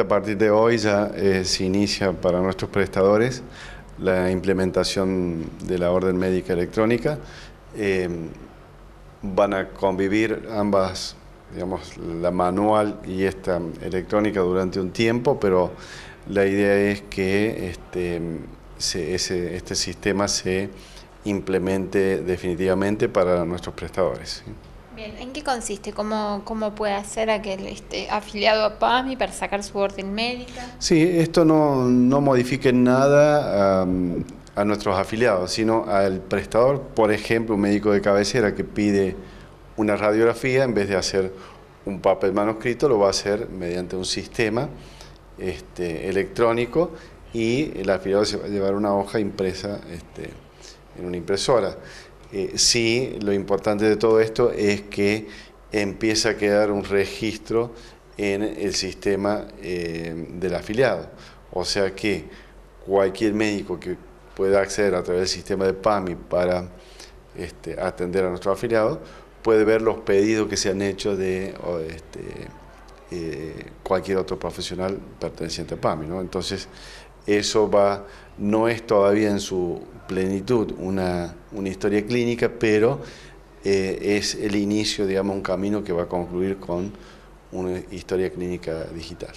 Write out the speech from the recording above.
A partir de hoy ya eh, se inicia para nuestros prestadores la implementación de la orden médica electrónica. Eh, van a convivir ambas, digamos, la manual y esta electrónica durante un tiempo, pero la idea es que este, este sistema se implemente definitivamente para nuestros prestadores. ¿en qué consiste? ¿Cómo, puede hacer a aquel este, afiliado a PAMI para sacar su orden médica? Sí, esto no, no nada a nuestros afiliados, sino al prestador, por ejemplo, un médico de cabecera que pide una radiografía, en vez de hacer un papel manuscrito, lo va a hacer mediante un sistema este, electrónico y el afiliado se va a llevar una hoja impresa este, en una impresora. Eh, sí, lo importante de todo esto es que empieza a quedar un registro en el sistema eh, del afiliado. O sea que cualquier médico que pueda acceder a través del sistema de PAMI para este, atender a nuestro afiliado puede ver los pedidos que se han hecho de este, eh, cualquier otro profesional perteneciente a PAMI. ¿no? Entonces, eso va, no es todavía en su plenitud una, historia clínica, pero eh, es el inicio, digamos, un camino que va a concluir con una historia clínica digital.